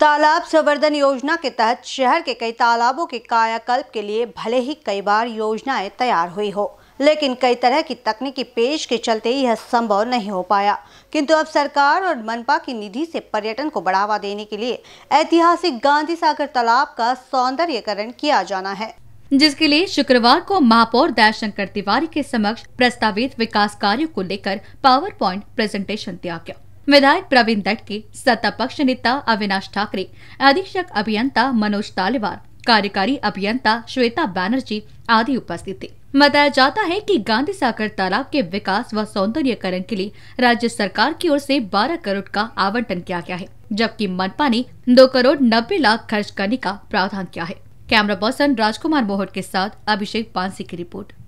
तालाब संवर्धन योजना के तहत शहर के कई तालाबों के कायाकल्प के लिए भले ही कई बार योजनाएं तैयार हुई हो लेकिन कई तरह की तकनीकी पेश के चलते यह संभव नहीं हो पाया किंतु अब सरकार और मनपा की निधि से पर्यटन को बढ़ावा देने के लिए ऐतिहासिक गांधी सागर तालाब का सौंदर्यकरण किया जाना है जिसके लिए शुक्रवार को महापौर दयाशंकर तिवारी के समक्ष प्रस्तावित विकास कार्यो को लेकर पावर प्वाइंट प्रेजेंटेशन दिया गया विधायक प्रवीण दटके सत्ता पक्ष नेता अविनाश ठाकरे अधीक्षक अभियंता मनोज तालिवार कार्यकारी अभियंता श्वेता बैनर्जी आदि उपस्थित थे बताया जाता है कि गांधी सागर तालाब के विकास व सौंदर्यकरण के लिए राज्य सरकार की ओर से 12 करोड़ का आवंटन किया गया है जबकि मनपा ने दो करोड़ नब्बे लाख खर्च करने का प्रावधान किया है कैमरा पर्सन राजकुमार मोहट के साथ अभिषेक पांसी की रिपोर्ट